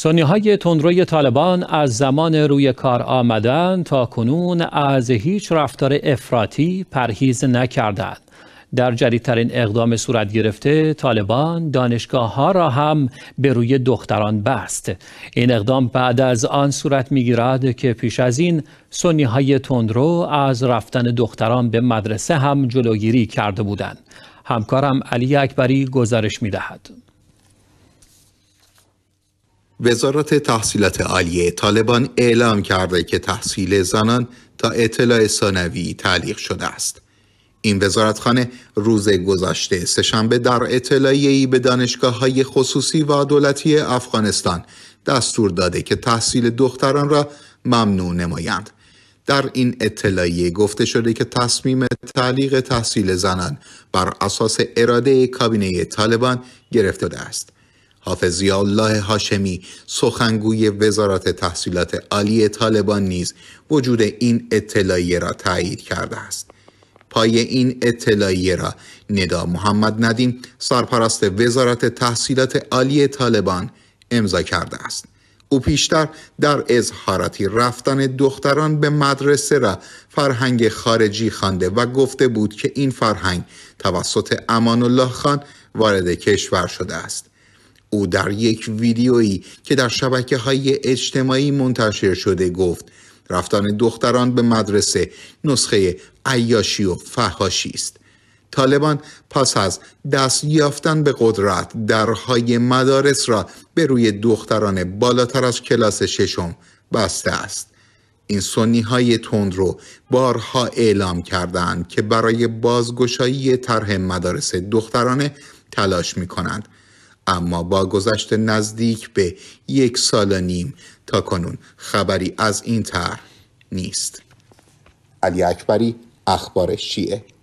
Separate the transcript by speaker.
Speaker 1: سنی های تندروی طالبان از زمان روی کار آمدن تا کنون از هیچ رفتار افراطی پرهیز نکردند. در جدیدترین اقدام صورت گرفته طالبان دانشگاه ها را هم به روی دختران بست این اقدام بعد از آن صورت میگیرد که پیش از این سنی های تندرو از رفتن دختران به مدرسه هم جلوگیری کرده بودند همکارم علی اکبری گزارش می دهد.
Speaker 2: وزارت تحصیلات عالیه طالبان اعلام کرده که تحصیل زنان تا اطلاع ثانوی تعلیق شده است. این وزارتخانه روز گذشته سهشنبه در اطلاعیه‌ای به دانشگاه های خصوصی و دولتی افغانستان دستور داده که تحصیل دختران را ممنوع نمایند. در این اطلاعیه گفته شده که تصمیم تعلیق تحصیل زنان بر اساس اراده کابینه طالبان گرفته است. حافظی الله هاشمی سخنگوی وزارت تحصیلات عالی طالبان نیز وجود این اطلاعیه را تایید کرده است پای این اطلاعیه را ندا محمد ندیم سرپرست وزارت تحصیلات عالی طالبان امضا کرده است او پیشتر در اظهاراتی رفتن دختران به مدرسه را فرهنگ خارجی خوانده و گفته بود که این فرهنگ توسط امان الله خان وارد کشور شده است او در یک ویدیویی که در شبکه های اجتماعی منتشر شده گفت رفتن دختران به مدرسه نسخه عیاشی و فهاشی است طالبان پس از دست یافتن به قدرت درهای مدارس را به روی دختران بالاتر از کلاس ششم بسته است این سنی های تند رو بارها اعلام کردند که برای بازگشایی طرح مدارس دخترانه تلاش می کنند اما با گذشت نزدیک به یک سال و نیم تا کنون خبری از این طرح نیست علی اکبری اخبار شیعه